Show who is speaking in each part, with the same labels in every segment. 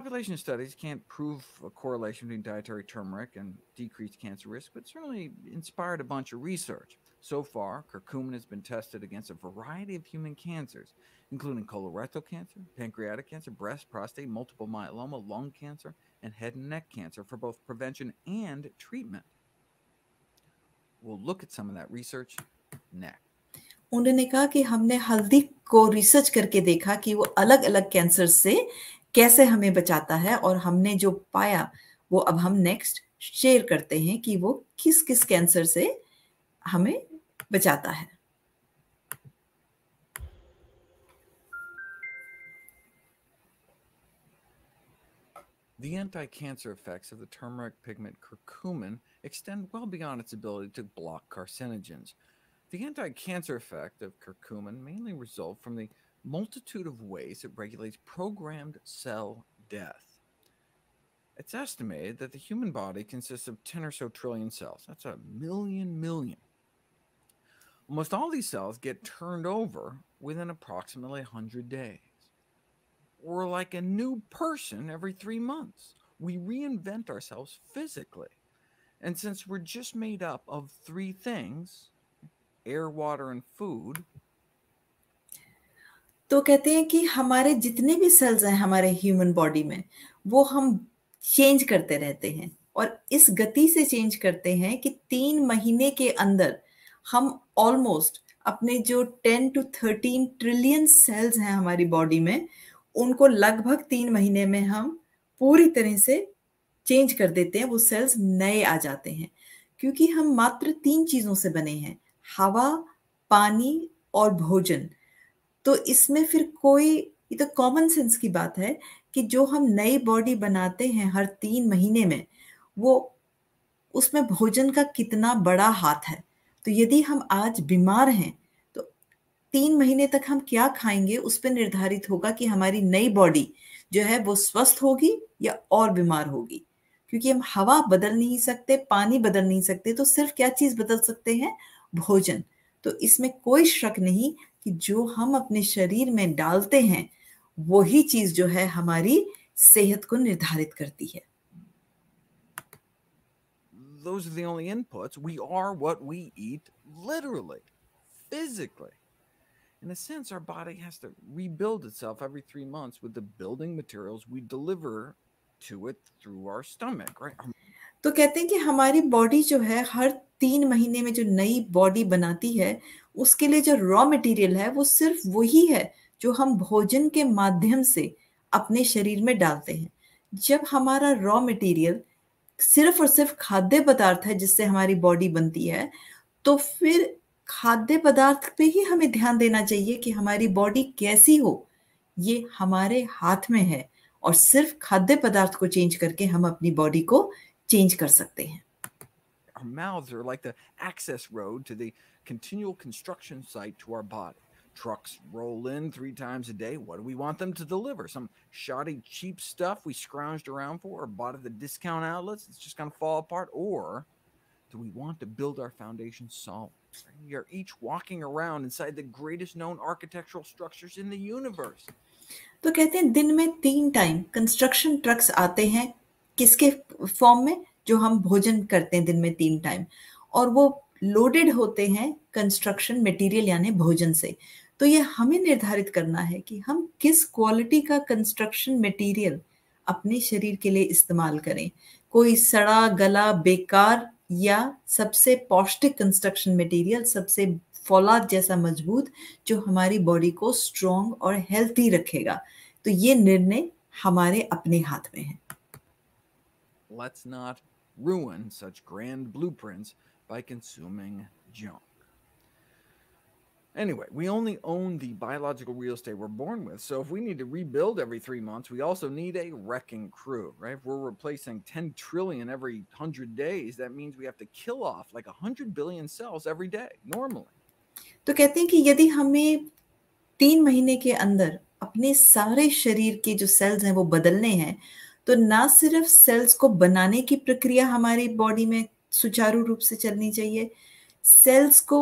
Speaker 1: Population studies can't prove a correlation between dietary turmeric and decreased cancer risk, but certainly inspired a bunch of research. So far, curcumin has been tested against a variety of human cancers, including colorectal cancer, pancreatic cancer, breast, prostate, multiple myeloma, lung cancer, and head and neck cancer for both prevention and treatment. We'll look at some of that research next.
Speaker 2: उन्होंने कहा कि हमने हल्दी को research करके देखा कि वो अलग अलग कैंसर से कैसे हमें बचाता है और हमने जो पाया वो अब हम नेक्स्ट शेयर करते हैं कि वो किस किस कैंसर से हमें बचाता है
Speaker 1: The anti cancer effects of the turmeric pigment curcumin extend well beyond its ability to block carcinogens. The anti cancer effect of curcumin mainly result from the multitude of ways it regulates programmed cell death. It's estimated that the human body consists of 10 or so trillion cells. That's a million million. Almost all these cells get turned over within approximately 100 days. We're like a new person every three months. We reinvent ourselves physically. And since we're just made up of three things air, water, and food
Speaker 2: तो कहते हैं कि हमारे जितने भी sales हैं हमारे human body में वो हम चेंज करते रहते हैं और इस गति से चेंज करते हैं कि तीन महीने के अंदर हम ऑलमोस्ट अपने जो ten to thirteen trillion cells हैं हमारी बॉडी में उनको लगभग तीन महीने में हम पूरी तरह से चेंज कर देते हैं वो सेल्स नए आ जाते हैं क्योंकि हम मात्र तीन चीज़ों से बने हैं हवा पानी और भोजन तो इसमें फिर कोई ये तो कॉमन सेंस की बात है कि जो हम नई बॉडी बनाते हैं हर तीन महीने में वो उसमें भोजन का कितना बड़ा हाथ है तो यदि हम आज बीमार हैं तो तीन महीने तक हम क्या खाएंगे उस पर निर्धारित होगा कि हमारी नई बॉडी जो है वो स्वस्थ होगी या और बीमार होगी क्योंकि हम हवा बदल नहीं सकते पानी बदल नहीं सकते तो सिर्फ क्या चीज बदल सकते हैं भोजन तो इसमें कोई शक नहीं कि जो हम अपने शरीर में डालते हैं वही चीज जो है हमारी सेहत को निर्धारित करती है
Speaker 1: Those are the only inputs. We are what we eat literally, physically. In a sense, our body has to rebuild itself every three months with the building materials we deliver to it through our stomach, right?
Speaker 2: तो कहते हैं कि हमारी body जो है हर तीन महीने में जो नई बॉडी बनाती है उसके लिए जो रॉ मटेरियल है वो सिर्फ वही है जो हम भोजन के माध्यम से अपने शरीर में डालते हैं जब हमारा रॉ मटेरियल सिर्फ और सिर्फ खाद्य पदार्थ है जिससे हमारी बॉडी बनती है तो फिर खाद्य पदार्थ पे ही हमें ध्यान देना चाहिए कि हमारी बॉडी कैसी हो ये हमारे हाथ में है और सिर्फ खाद्य पदार्थ को चेंज करके हम अपनी बॉडी को चेंज कर सकते हैं
Speaker 1: Our mouths are like the access road to the continual construction site to our body. Trucks roll in three times a day. What do we want them to deliver? Some shoddy, cheap stuff we scrounged around for or bought at the discount outlets? It's just going to fall apart. Or do we want to build our foundation solid? We are each walking around inside the greatest known architectural structures in the universe.
Speaker 2: तो कहते हैं दिन में तीन time construction trucks आते हैं किसके form में जो हम भोजन करते हैं दिन में तीन टाइम और वो लोडेड होते हैं कंस्ट्रक्शन मटेरियल यानी भोजन से तो ये हमें निर्धारित करना है कि हम किस क्वालिटी का कंस्ट्रक्शन मटेरियल अपने शरीर के लिए इस्तेमाल करें कोई सड़ा गला बेकार या सबसे पौष्टिक कंस्ट्रक्शन मटेरियल सबसे फौलाद जैसा मजबूत जो हमारी बॉडी को स्ट्रॉन्ग और हेल्थी रखेगा तो ये निर्णय हमारे अपने हाथ में है
Speaker 1: Let's not ruin such grand blueprints by consuming junk. Anyway, we only own the biological real estate we're born with. So if we need to rebuild every three months, we also need a wrecking crew, right? If we're replacing 10 trillion every 100 days, that means we have to kill off like 100 billion cells every day normally.
Speaker 2: तो कहते हैं कि यदि हमें तीन महीने के अंदर अपने सारे शरीर के जो सेल्स हैं वो बदलने हैं तो ना सिर्फ सेल्स को बनाने की प्रक्रिया हमारी बॉडी में सुचारू रूप से चलनी चाहिए सेल्स को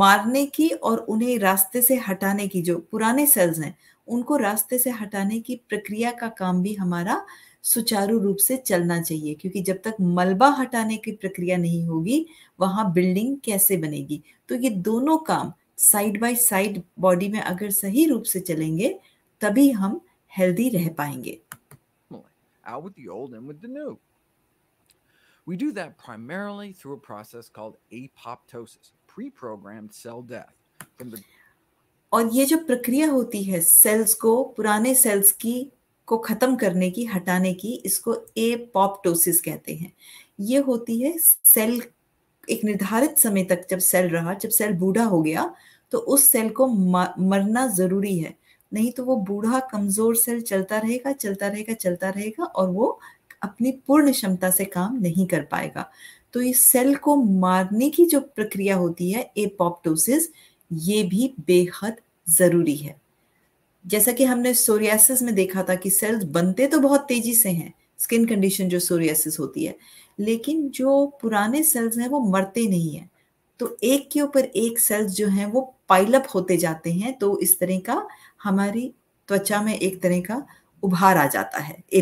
Speaker 2: मारने की और उन्हें रास्ते से हटाने की जो पुराने सेल्स हैं उनको रास्ते से हटाने की प्रक्रिया का काम भी हमारा सुचारू रूप से चलना चाहिए क्योंकि जब तक मलबा हटाने की प्रक्रिया नहीं होगी वहां बिल्डिंग कैसे बनेगी तो ये दोनों काम साइड बाय साइड बॉडी में अगर सही रूप से चलेंगे तभी हम हेल्दी रह पाएंगे
Speaker 1: out with the old and with the new. We do that primarily through a process called apoptosis, pre-programmed cell death from the
Speaker 2: और ये जो प्रक्रिया होती है सेल्स को पुराने सेल्स की को खत्म करने की हटाने की इसको एपोप्टोसिस कहते हैं ये होती है सेल एक निर्धारित समय तक जब सेल रहा जब सेल बूढ़ा हो गया तो उस सेल को मरना जरूरी है नहीं तो वो बूढ़ा कमजोर सेल चलता रहेगा चलता रहेगा चलता रहेगा और वो अपनी पूर्ण क्षमता से काम नहीं कर पाएगा तो इस सेल को मारने की जो प्रक्रिया होती है एपोप्टोसिस ये भी बेहद ज़रूरी है जैसा कि हमने सोरियासिस में देखा था कि सेल्स बनते तो बहुत तेज़ी से हैं स्किन कंडीशन जो सोरियासिस होती है लेकिन जो पुराने सेल्स हैं वो मरते नहीं हैं तो एक के ऊपर एक सेल्स जो हैं वो पाइलअप होते जाते हैं तो इस तरह का हमारी त्वचा में एक तरह का उभार आ जाता है ए,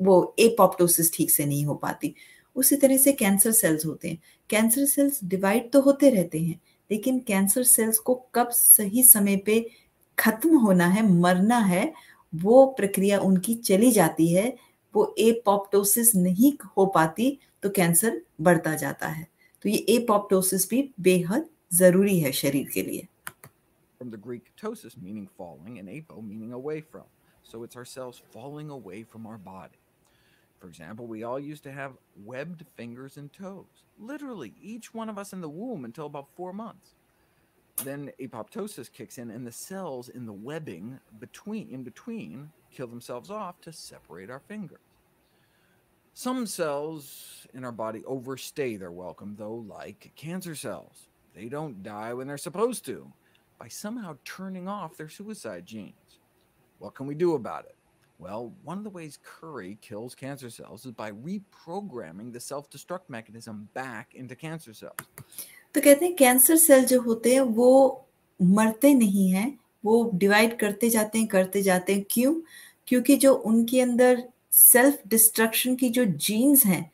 Speaker 2: वो एपोप्टोसिस ठीक से नहीं हो पाती उसी तरह से कैंसर सेल्स होते हैं कैंसर सेल्स डिवाइड तो होते रहते हैं लेकिन कैंसर सेल्स को कब सही समय पे खत्म होना है मरना है वो प्रक्रिया उनकी चली जाती है वो एपोप्टोसिस नहीं हो पाती तो कैंसर बढ़ता जाता है तो ये एपोप्टोसिस भी बेहद ज़रूरी है शरीर के लिए
Speaker 1: from the Greek ptosis, meaning falling, and apo, meaning away from. So it's ourselves falling away from our body. For example, we all used to have webbed fingers and toes, literally, each one of us in the womb until about four months. Then apoptosis kicks in, and the cells in the webbing between, in between kill themselves off to separate our fingers. Some cells in our body overstay their welcome, though, like cancer cells. They don't die when they're supposed to by somehow turning off their suicide genes. What can we do about it? Well, one of the ways curry kills cancer cells is by reprogramming the self-destruct mechanism back into cancer cells.
Speaker 2: तो कहते हैं cancer cell जो होते हैं वो मरते नहीं हैं वो डिवाइड करते जाते हैं करते जाते हैं क्यों क्योंकि जो उनके अंदर सेल्फ डिस्ट्रक्शन की जो जीन्स हैं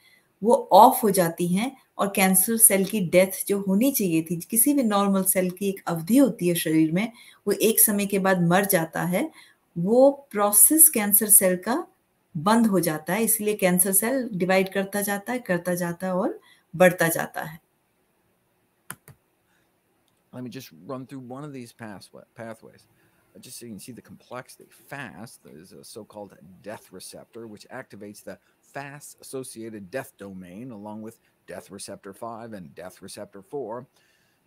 Speaker 2: वो ऑफ हो जाती हैं और कैंसर सेल की डेथ जो होनी चाहिए थी किसी भी नॉर्मल सेल की एक अवधि होती है शरीर में वो एक समय के बाद मर जाता है वो प्रोसेस कैंसर सेल का बंद हो जाता है इसलिए कैंसर सेल डिवाइड करता जाता है करता जाता है और बढ़ता जाता है
Speaker 1: Let me just run through one of these pathway, pathways. just so you can see the complexity, Fas is a so-called death receptor, which activates the fas associated death domain along with death receptor 5 and death receptor 4.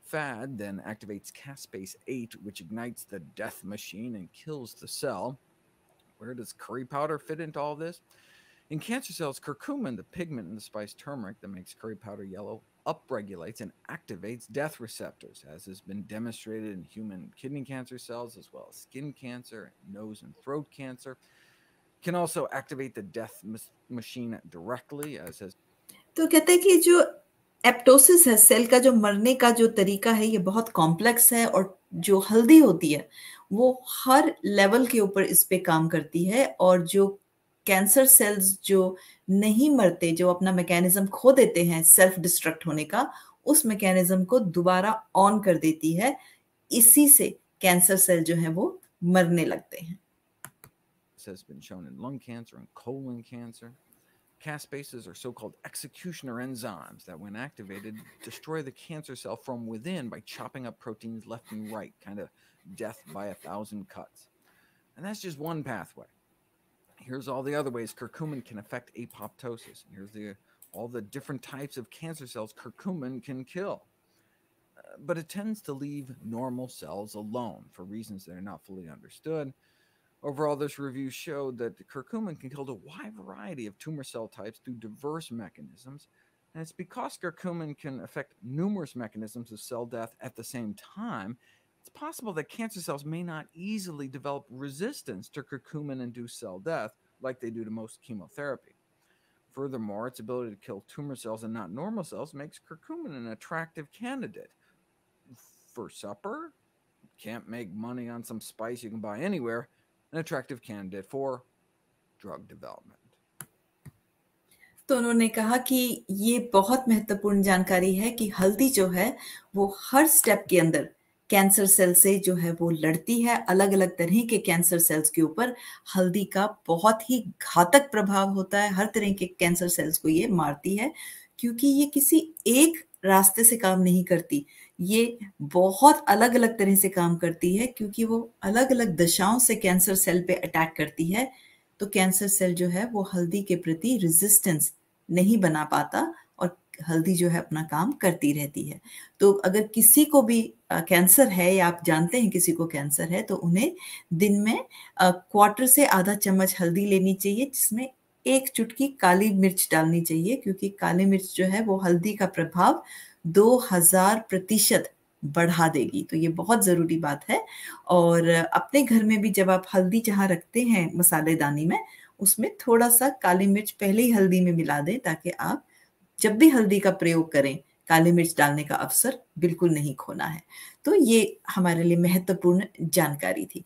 Speaker 1: FAD then activates caspase 8, which ignites the death machine and kills the cell. Where does curry powder fit into all this? In cancer cells, curcumin, the pigment in the spice turmeric that makes curry powder yellow, upregulates and activates death receptors, as has been demonstrated in human kidney cancer cells, as well as skin cancer, nose and throat cancer. Can also activate the death machine directly, as has.
Speaker 2: तो कहते हैं कि जो एप्टोसिस है cell का जो मरने का जो तरीका है ये बहुत कॉम्प्लेक्स है और जो हल्दी होती है वो हर लेवल के ऊपर इस पे काम करती है और जो कैंसर सेल्स जो नहीं मरते जो अपना मैकेनिज्म खो देते हैं सेल्फ डिस्ट्रक्ट होने का उस मैकेनिज्म को दोबारा ऑन कर देती है इसी से कैंसर सेल जो है वो मरने लगते हैं
Speaker 1: has been shown in lung cancer and colon cancer caspases are so-called executioner enzymes that when activated destroy the cancer cell from within by chopping up proteins left and right kind of death by a thousand cuts and that's just one pathway here's all the other ways curcumin can affect apoptosis. Here's the all the different types of cancer cells curcumin can kill. Uh, but it tends to leave normal cells alone for reasons that are not fully understood. Overall, this review showed that curcumin can kill a wide variety of tumor cell types through diverse mechanisms, and it's because curcumin can affect numerous mechanisms of cell death at the same time, it's possible that cancer cells may not easily develop resistance to curcumin-induced cell death like they do to most chemotherapy. Furthermore, its ability to kill tumor cells and not normal cells makes curcumin an attractive candidate for supper. Can't make money on some spice you can buy anywhere. An attractive candidate for drug development.
Speaker 2: तो उन्होंने कहा कि ये बहुत महत्वपूर्ण जानकारी है कि हल्दी जो है वो हर स्टेप के अंदर कैंसर सेल से जो है वो लड़ती है अलग अलग तरह के कैंसर सेल्स के ऊपर हल्दी का बहुत ही घातक प्रभाव होता है हर तरह के कैंसर सेल्स को ये मारती है क्योंकि ये किसी एक रास्ते से काम नहीं करती ये बहुत अलग अलग तरह से काम करती है क्योंकि वो अलग अलग दशाओं से कैंसर सेल पे अटैक करती है तो कैंसर सेल जो है वो हल्दी के प्रति रेजिस्टेंस नहीं बना पाता हल्दी जो है अपना काम करती रहती है तो अगर किसी को भी कैंसर है या आप जानते हैं किसी को कैंसर है तो उन्हें दिन में क्वार्टर से आधा चम्मच हल्दी लेनी चाहिए जिसमें एक चुटकी काली मिर्च डालनी चाहिए क्योंकि काली मिर्च जो है वो हल्दी का प्रभाव 2000 प्रतिशत बढ़ा देगी तो ये बहुत ज़रूरी बात है और अपने घर में भी जब आप हल्दी जहाँ रखते हैं मसालेदानी में उसमें थोड़ा सा काली मिर्च पहले ही हल्दी में मिला दें ताकि आप जब भी हल्दी का प्रयोग करें काली मिर्च डालने का अवसर बिल्कुल नहीं खोना है तो ये हमारे लिए महत्वपूर्ण जानकारी थी